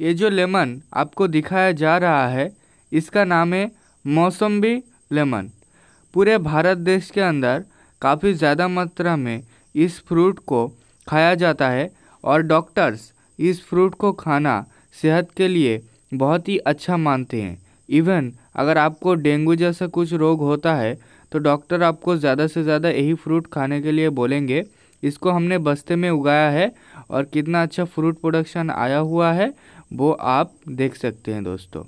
ये जो लेमन आपको दिखाया जा रहा है इसका नाम है मौसम्बी लेमन पूरे भारत देश के अंदर काफ़ी ज़्यादा मात्रा में इस फ्रूट को खाया जाता है और डॉक्टर्स इस फ्रूट को खाना सेहत के लिए बहुत ही अच्छा मानते हैं इवन अगर आपको डेंगू जैसा कुछ रोग होता है तो डॉक्टर आपको ज़्यादा से ज़्यादा यही फ्रूट खाने के लिए बोलेंगे इसको हमने बस्ते में उगाया है और कितना अच्छा फ्रूट प्रोडक्शन आया हुआ है वो आप देख सकते हैं दोस्तों